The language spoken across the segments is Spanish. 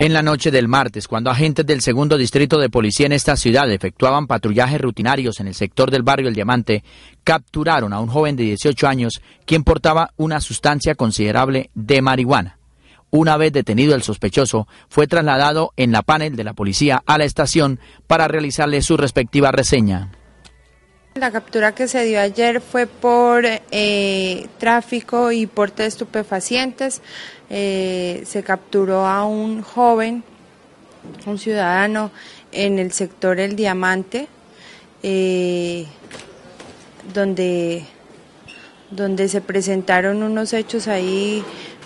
en la noche del martes, cuando agentes del segundo distrito de policía en esta ciudad efectuaban patrullajes rutinarios en el sector del barrio El Diamante, capturaron a un joven de 18 años quien portaba una sustancia considerable de marihuana. Una vez detenido el sospechoso, fue trasladado en la panel de la policía a la estación para realizarle su respectiva reseña. La captura que se dio ayer fue por eh, tráfico y porte de estupefacientes. Eh, se capturó a un joven, un ciudadano en el sector El Diamante, eh, donde donde se presentaron unos hechos ahí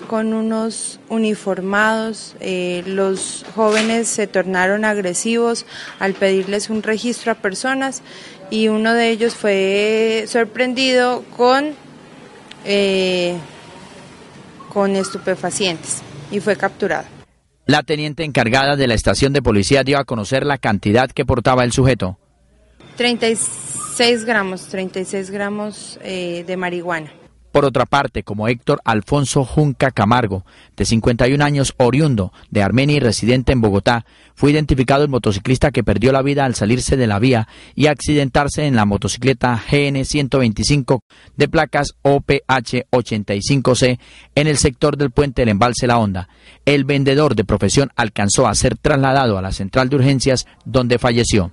con unos uniformados. Eh, los jóvenes se tornaron agresivos al pedirles un registro a personas y uno de ellos fue sorprendido con, eh, con estupefacientes y fue capturado. La teniente encargada de la estación de policía dio a conocer la cantidad que portaba el sujeto. 6 gramos, 36 gramos eh, de marihuana. Por otra parte, como Héctor Alfonso Junca Camargo, de 51 años, oriundo de Armenia y residente en Bogotá, fue identificado el motociclista que perdió la vida al salirse de la vía y accidentarse en la motocicleta GN125 de placas OPH85C en el sector del puente del embalse La Honda. El vendedor de profesión alcanzó a ser trasladado a la central de urgencias donde falleció.